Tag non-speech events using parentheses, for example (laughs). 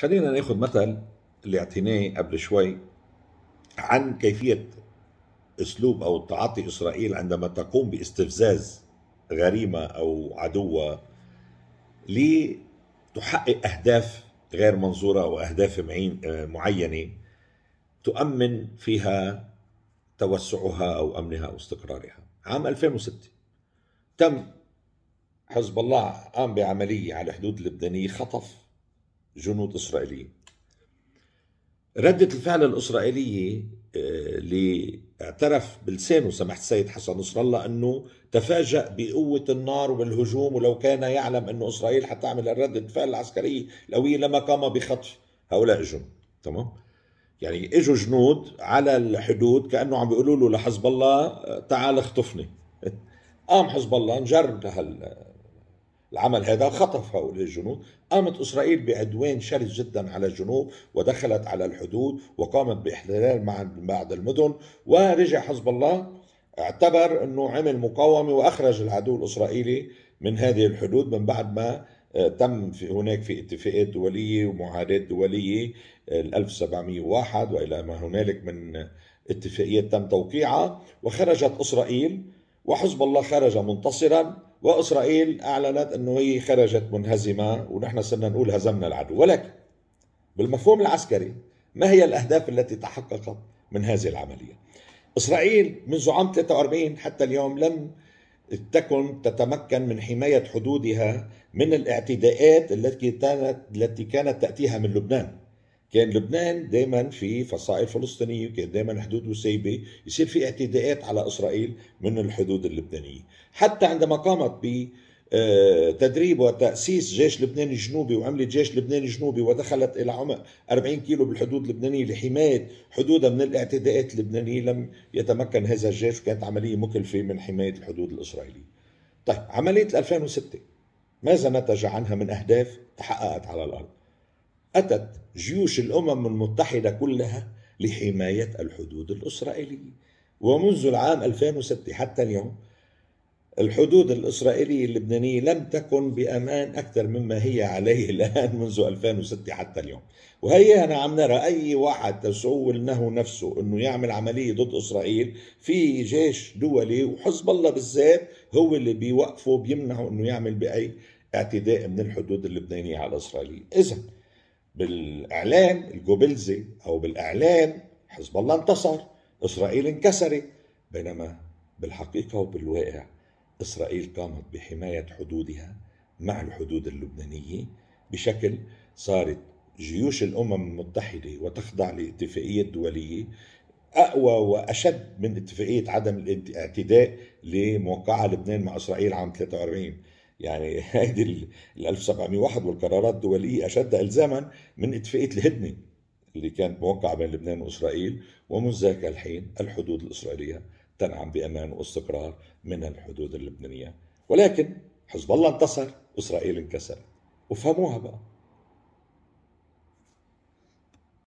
خلينا ناخذ مثل اللي اعطيناه قبل شوي عن كيفيه اسلوب او تعاطي اسرائيل عندما تقوم باستفزاز غريمه او عدوه لتحقق اهداف غير منظوره واهداف معينه تؤمن فيها توسعها او امنها او استقرارها. عام 2006 تم حزب الله قام بعمليه على الحدود اللبنانيه خطف جنود إسرائيليين ردة الفعل الإسرائيلية آه، اللي اعترف بلسانه سماحة السيد حسن نصر الله أنه تفاجأ بقوة النار والهجوم ولو كان يعلم أنه إسرائيل حتعمل ردة الفعل العسكرية القوية لما قام بخطف هؤلاء الجنود تمام يعني اجوا جنود على الحدود كانه عم بيقولوا له لحزب الله آه، تعال اخطفني (laughs) قام حزب الله نجرب لهال العمل هذا خطف هؤلاء الجنود قامت إسرائيل بعدوان شرس جدا على الجنوب ودخلت على الحدود وقامت باحتلال مع بعض المدن ورجع حزب الله اعتبر أنه عمل مقاومة وأخرج العدو الإسرائيلي من هذه الحدود من بعد ما آه، تم في هناك في اتفاقات دولية ومعاهدات دولية 1701 آه، وإلى ما هنالك من اتفاقيات تم توقيعها وخرجت إسرائيل وحزب الله خرج منتصرا وإسرائيل أعلنت أنه هي خرجت منهزمة ونحن صرنا نقول هزمنا العدو ولكن بالمفهوم العسكري ما هي الأهداف التي تحققت من هذه العملية إسرائيل منذ عام 43 حتى اليوم لم تكن تتمكن من حماية حدودها من الاعتداءات التي كانت التي كانت تأتيها من لبنان كان لبنان دائما في فصائل فلسطينيه وكان دائما حدود وسيبه يصير في اعتداءات على اسرائيل من الحدود اللبنانيه حتى عندما قامت ب آه، تدريب وتأسيس جيش لبنان الجنوبي وعملت جيش لبنان الجنوبي ودخلت إلى عمق 40 كيلو بالحدود اللبنانية لحماية حدودها من الاعتداءات اللبنانية لم يتمكن هذا الجيش وكانت عملية مكلفة من حماية الحدود الإسرائيلية طيب عملية 2006 ماذا نتج عنها من أهداف تحققت على الأرض أتت جيوش الأمم المتحدة كلها لحماية الحدود الإسرائيلية ومنذ العام 2006 حتى اليوم الحدود الإسرائيلية اللبنانية لم تكن بأمان أكثر مما هي عليه الآن منذ 2006 حتى اليوم وهي أنا عم نرى أي واحد تسول له نفسه أنه يعمل عملية ضد إسرائيل في جيش دولي وحزب الله بالذات هو اللي بيوقفه بيمنعه أنه يعمل بأي اعتداء من الحدود اللبنانية على إسرائيل إذا بالاعلام الجوبلزي او بالاعلام حزب الله انتصر اسرائيل انكسرت بينما بالحقيقه وبالواقع اسرائيل قامت بحمايه حدودها مع الحدود اللبنانيه بشكل صارت جيوش الامم المتحده وتخضع لاتفاقيه دوليه اقوى واشد من اتفاقيه عدم الاعتداء اللي لبنان مع اسرائيل عام 43 يعني (laughs) هذه ال 1701 والقرارات الدوليه اشد الزاما من اتفاقيه الهدنه اللي كانت موقعه بين لبنان واسرائيل ومن ذاك الحين الحدود الاسرائيليه تنعم بامان واستقرار من الحدود اللبنانيه ولكن حزب الله انتصر واسرائيل انكسرت وفهموها بقى